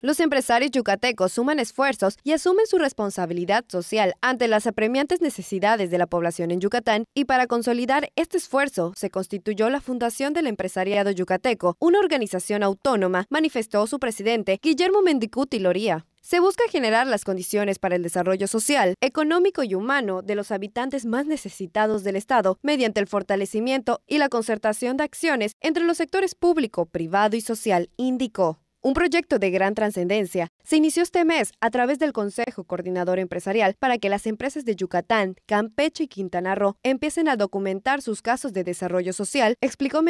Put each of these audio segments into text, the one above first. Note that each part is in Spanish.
Los empresarios yucatecos suman esfuerzos y asumen su responsabilidad social ante las apremiantes necesidades de la población en Yucatán y para consolidar este esfuerzo se constituyó la Fundación del Empresariado Yucateco, una organización autónoma, manifestó su presidente Guillermo Mendicuti Loría. Se busca generar las condiciones para el desarrollo social, económico y humano de los habitantes más necesitados del Estado mediante el fortalecimiento y la concertación de acciones entre los sectores público, privado y social, indicó. Un proyecto de gran trascendencia se inició este mes a través del Consejo Coordinador Empresarial para que las empresas de Yucatán, Campeche y Quintana Roo empiecen a documentar sus casos de desarrollo social, explicó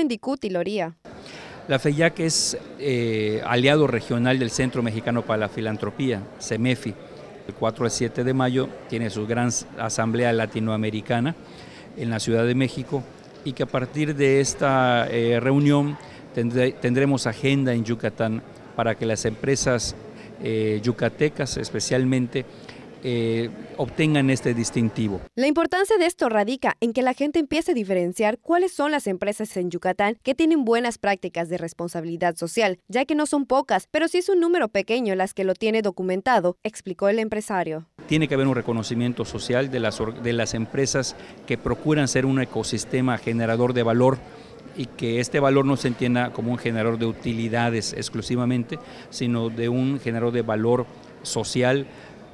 y Loría. La FEIAC es eh, aliado regional del Centro Mexicano para la Filantropía, CEMEFI. El 4 al 7 de mayo tiene su gran asamblea latinoamericana en la Ciudad de México y que a partir de esta eh, reunión tendremos agenda en Yucatán para que las empresas eh, yucatecas especialmente eh, obtengan este distintivo. La importancia de esto radica en que la gente empiece a diferenciar cuáles son las empresas en Yucatán que tienen buenas prácticas de responsabilidad social, ya que no son pocas, pero sí es un número pequeño las que lo tiene documentado, explicó el empresario. Tiene que haber un reconocimiento social de las, de las empresas que procuran ser un ecosistema generador de valor y que este valor no se entienda como un generador de utilidades exclusivamente, sino de un generador de valor social,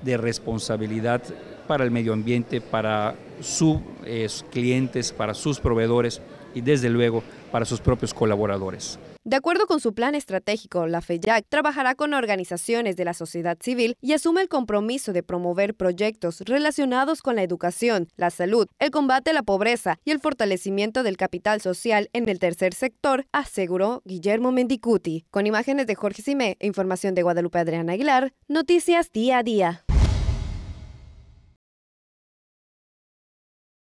de responsabilidad para el medio ambiente, para sus eh, clientes, para sus proveedores y desde luego para sus propios colaboradores. De acuerdo con su plan estratégico, la Fejac trabajará con organizaciones de la sociedad civil y asume el compromiso de promover proyectos relacionados con la educación, la salud, el combate a la pobreza y el fortalecimiento del capital social en el tercer sector, aseguró Guillermo Mendicuti. Con imágenes de Jorge Simé e información de Guadalupe Adriana Aguilar, Noticias Día a Día.